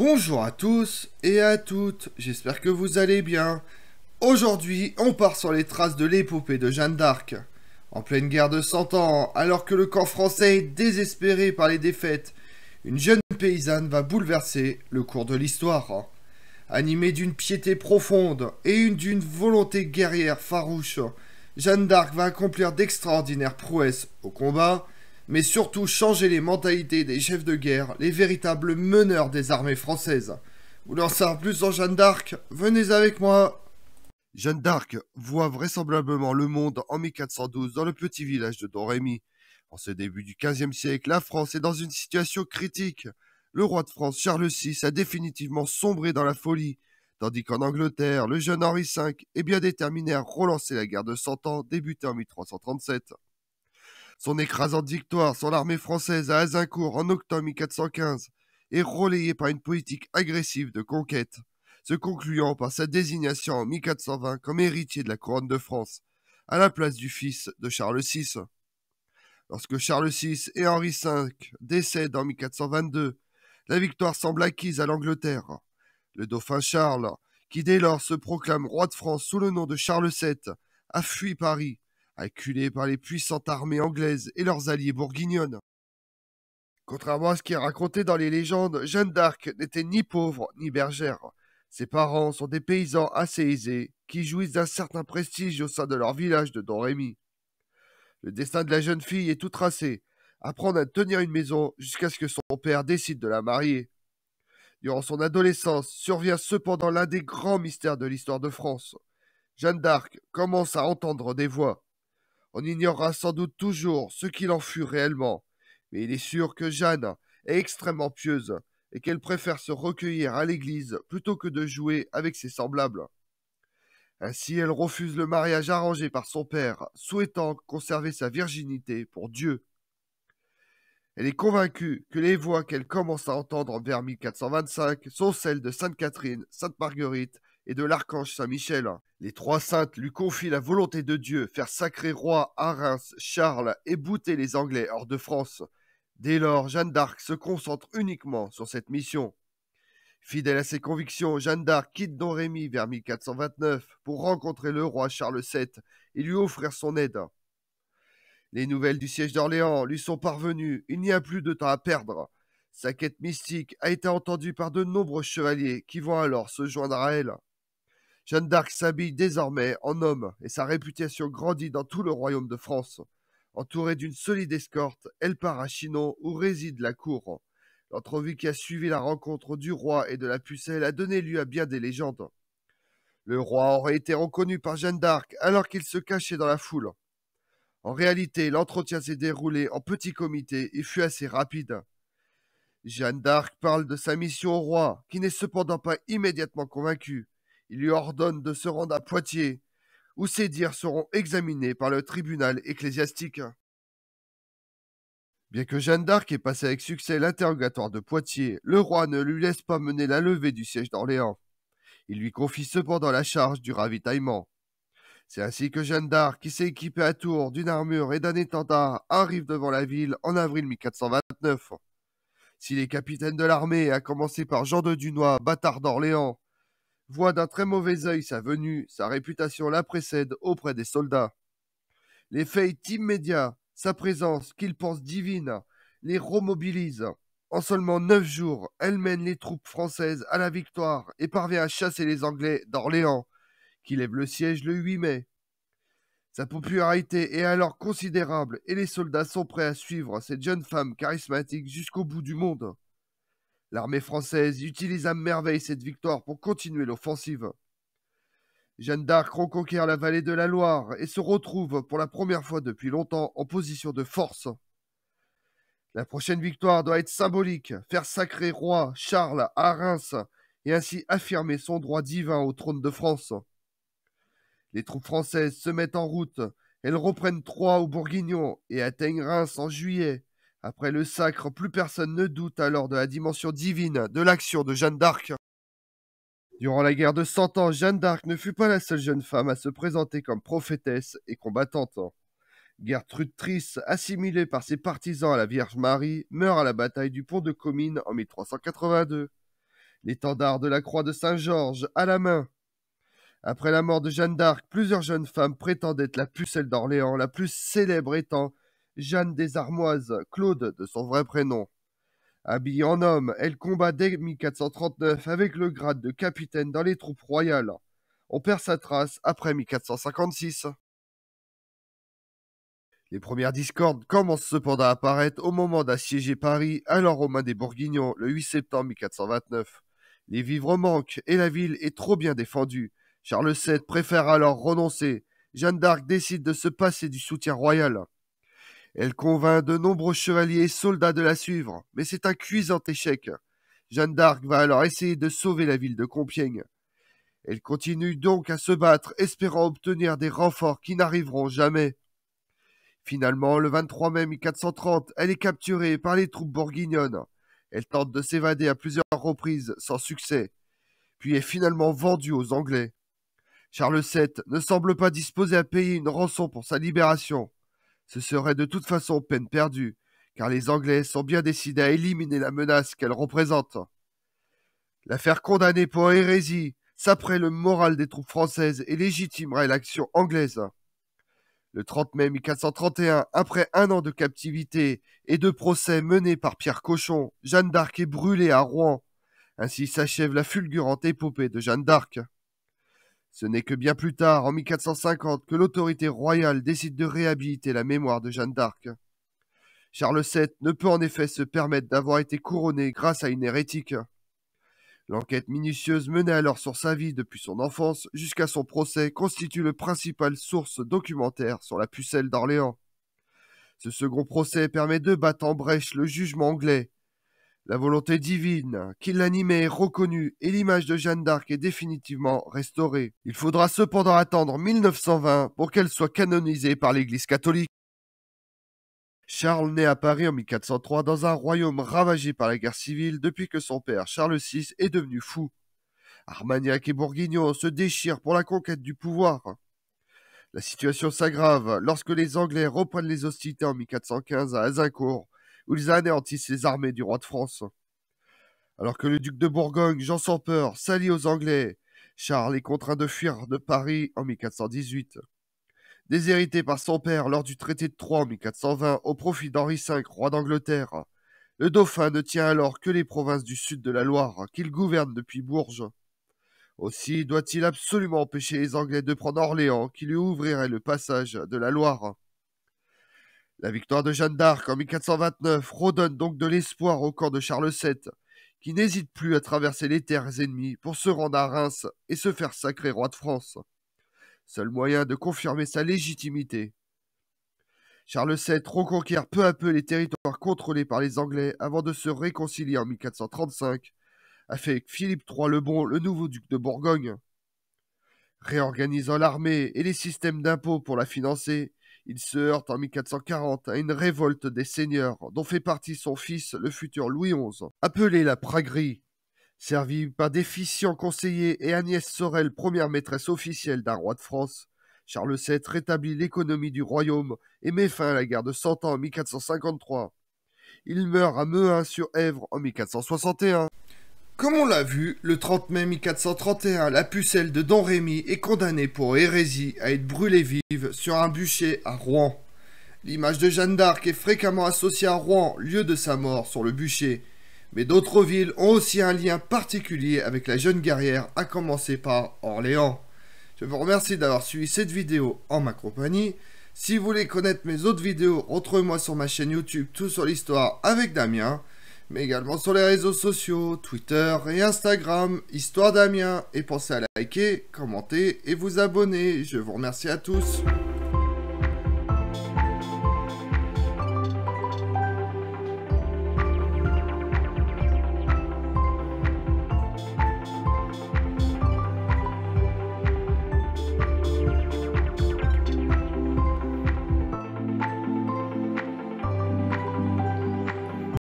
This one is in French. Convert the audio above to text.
Bonjour à tous et à toutes, j'espère que vous allez bien. Aujourd'hui, on part sur les traces de l'épopée de Jeanne d'Arc. En pleine guerre de 100 Ans, alors que le camp français est désespéré par les défaites, une jeune paysanne va bouleverser le cours de l'histoire. Animée d'une piété profonde et d'une volonté guerrière farouche, Jeanne d'Arc va accomplir d'extraordinaires prouesses au combat, mais surtout changer les mentalités des chefs de guerre, les véritables meneurs des armées françaises. en savoir plus dans Jeanne d'Arc Venez avec moi Jeanne d'Arc voit vraisemblablement le monde en 1412 dans le petit village de Dorémy. En ce début du XVe siècle, la France est dans une situation critique. Le roi de France Charles VI a définitivement sombré dans la folie, tandis qu'en Angleterre, le jeune Henri V est bien déterminé à relancer la guerre de Cent Ans débutée en 1337. Son écrasante victoire sur l'armée française à Azincourt en octobre 1415 est relayée par une politique agressive de conquête, se concluant par sa désignation en 1420 comme héritier de la couronne de France, à la place du fils de Charles VI. Lorsque Charles VI et Henri V décèdent en 1422, la victoire semble acquise à l'Angleterre. Le dauphin Charles, qui dès lors se proclame roi de France sous le nom de Charles VII, a fui Paris acculés par les puissantes armées anglaises et leurs alliés bourguignonnes. Contrairement à ce qui est raconté dans les légendes, Jeanne d'Arc n'était ni pauvre ni bergère. Ses parents sont des paysans assez aisés qui jouissent d'un certain prestige au sein de leur village de Dorémy. Le destin de la jeune fille est tout tracé, apprendre à tenir une maison jusqu'à ce que son père décide de la marier. Durant son adolescence survient cependant l'un des grands mystères de l'histoire de France. Jeanne d'Arc commence à entendre des voix. On ignorera sans doute toujours ce qu'il en fut réellement, mais il est sûr que Jeanne est extrêmement pieuse et qu'elle préfère se recueillir à l'église plutôt que de jouer avec ses semblables. Ainsi, elle refuse le mariage arrangé par son père, souhaitant conserver sa virginité pour Dieu. Elle est convaincue que les voix qu'elle commence à entendre vers 1425 sont celles de Sainte Catherine, Sainte Marguerite et de l'archange Saint-Michel. Les trois saintes lui confient la volonté de Dieu, faire sacrer roi à Reims, Charles et bouter les Anglais hors de France. Dès lors, Jeanne d'Arc se concentre uniquement sur cette mission. Fidèle à ses convictions, Jeanne d'Arc quitte Don vers 1429 pour rencontrer le roi Charles VII et lui offrir son aide. Les nouvelles du siège d'Orléans lui sont parvenues, il n'y a plus de temps à perdre. Sa quête mystique a été entendue par de nombreux chevaliers qui vont alors se joindre à elle. Jeanne d'Arc s'habille désormais en homme et sa réputation grandit dans tout le royaume de France. Entourée d'une solide escorte, elle part à Chinon où réside la cour. L'entrevue qui a suivi la rencontre du roi et de la pucelle a donné lieu à bien des légendes. Le roi aurait été reconnu par Jeanne d'Arc alors qu'il se cachait dans la foule. En réalité, l'entretien s'est déroulé en petit comité et fut assez rapide. Jeanne d'Arc parle de sa mission au roi, qui n'est cependant pas immédiatement convaincu. Il lui ordonne de se rendre à Poitiers, où ses dires seront examinés par le tribunal ecclésiastique. Bien que Jeanne d'Arc ait passé avec succès l'interrogatoire de Poitiers, le roi ne lui laisse pas mener la levée du siège d'Orléans. Il lui confie cependant la charge du ravitaillement. C'est ainsi que Jeanne d'Arc, qui s'est équipée à Tours d'une armure et d'un étendard, arrive devant la ville en avril 1429. Si les capitaines de l'armée, à commencer par Jean de Dunois, bâtard d'Orléans, voit d'un très mauvais œil sa venue, sa réputation la précède auprès des soldats. Les est immédiat, sa présence, qu'il pense divine, les remobilise. En seulement neuf jours, elle mène les troupes françaises à la victoire et parvient à chasser les Anglais d'Orléans, qui lèvent le siège le 8 mai. Sa popularité est alors considérable et les soldats sont prêts à suivre cette jeune femme charismatique jusqu'au bout du monde. L'armée française utilise à merveille cette victoire pour continuer l'offensive. Jeanne d'Arc reconquiert la vallée de la Loire et se retrouve pour la première fois depuis longtemps en position de force. La prochaine victoire doit être symbolique, faire sacrer roi Charles à Reims et ainsi affirmer son droit divin au trône de France. Les troupes françaises se mettent en route, elles reprennent Troyes au Bourguignon et atteignent Reims en juillet, après le sacre, plus personne ne doute alors de la dimension divine de l'action de Jeanne d'Arc. Durant la guerre de Cent Ans, Jeanne d'Arc ne fut pas la seule jeune femme à se présenter comme prophétesse et combattante. Gertrude Trice, assimilée par ses partisans à la Vierge Marie, meurt à la bataille du pont de Comines en 1382. L'étendard de la croix de Saint-Georges à la main. Après la mort de Jeanne d'Arc, plusieurs jeunes femmes prétendent être la pucelle d'Orléans, la plus célèbre étant Jeanne des Armoises, Claude de son vrai prénom. Habillée en homme, elle combat dès 1439 avec le grade de capitaine dans les troupes royales. On perd sa trace après 1456. Les premières discordes commencent cependant à apparaître au moment d'assiéger Paris, alors aux mains des Bourguignons, le 8 septembre 1429. Les vivres manquent et la ville est trop bien défendue. Charles VII préfère alors renoncer. Jeanne d'Arc décide de se passer du soutien royal. Elle convainc de nombreux chevaliers et soldats de la suivre, mais c'est un cuisant échec. Jeanne d'Arc va alors essayer de sauver la ville de Compiègne. Elle continue donc à se battre, espérant obtenir des renforts qui n'arriveront jamais. Finalement, le 23 mai 1430, elle est capturée par les troupes bourguignonnes. Elle tente de s'évader à plusieurs reprises, sans succès, puis est finalement vendue aux Anglais. Charles VII ne semble pas disposé à payer une rançon pour sa libération. Ce serait de toute façon peine perdue, car les Anglais sont bien décidés à éliminer la menace qu'elle représente. L'affaire condamnée pour hérésie saperait le moral des troupes françaises et légitimerait l'action anglaise. Le 30 mai 1431, après un an de captivité et de procès menés par Pierre Cochon, Jeanne d'Arc est brûlée à Rouen. Ainsi s'achève la fulgurante épopée de Jeanne d'Arc. Ce n'est que bien plus tard, en 1450, que l'autorité royale décide de réhabiliter la mémoire de Jeanne d'Arc. Charles VII ne peut en effet se permettre d'avoir été couronné grâce à une hérétique. L'enquête minutieuse menée alors sur sa vie depuis son enfance jusqu'à son procès constitue le principal source documentaire sur la pucelle d'Orléans. Ce second procès permet de battre en brèche le jugement anglais la volonté divine qui l'animait est reconnue et l'image de Jeanne d'Arc est définitivement restaurée. Il faudra cependant attendre 1920 pour qu'elle soit canonisée par l'Église catholique. Charles naît à Paris en 1403 dans un royaume ravagé par la guerre civile depuis que son père Charles VI est devenu fou. Armagnac et Bourguignon se déchirent pour la conquête du pouvoir. La situation s'aggrave lorsque les Anglais reprennent les hostilités en 1415 à Azincourt où ils anéantissent les armées du roi de France. Alors que le duc de Bourgogne, Jean sans peur, s'allie aux Anglais, Charles est contraint de fuir de Paris en 1418. Déshérité par son père lors du traité de Troyes en 1420 au profit d'Henri V, roi d'Angleterre, le dauphin ne tient alors que les provinces du sud de la Loire qu'il gouverne depuis Bourges. Aussi doit-il absolument empêcher les Anglais de prendre Orléans qui lui ouvrirait le passage de la Loire. La victoire de Jeanne d'Arc en 1429 redonne donc de l'espoir au camp de Charles VII, qui n'hésite plus à traverser les terres ennemies pour se rendre à Reims et se faire sacrer roi de France. Seul moyen de confirmer sa légitimité. Charles VII reconquiert peu à peu les territoires contrôlés par les Anglais avant de se réconcilier en 1435 avec Philippe III le Bon, le nouveau duc de Bourgogne. Réorganisant l'armée et les systèmes d'impôts pour la financer, il se heurte en 1440 à une révolte des seigneurs, dont fait partie son fils, le futur Louis XI, appelé la Pragerie. Servi par d'efficients conseillers et Agnès Sorel, première maîtresse officielle d'un roi de France, Charles VII rétablit l'économie du royaume et met fin à la guerre de Cent Ans en 1453. Il meurt à Meun sur Èvre en 1461. Comme on l'a vu, le 30 mai 1431, la pucelle de Don Rémy est condamnée pour hérésie à être brûlée vive sur un bûcher à Rouen. L'image de Jeanne d'Arc est fréquemment associée à Rouen, lieu de sa mort, sur le bûcher. Mais d'autres villes ont aussi un lien particulier avec la jeune guerrière, à commencer par Orléans. Je vous remercie d'avoir suivi cette vidéo en ma compagnie. Si vous voulez connaître mes autres vidéos, retrouvez-moi sur ma chaîne YouTube Tout sur l'Histoire avec Damien mais également sur les réseaux sociaux, Twitter et Instagram, Histoire d'Amiens. Et pensez à liker, commenter et vous abonner. Je vous remercie à tous.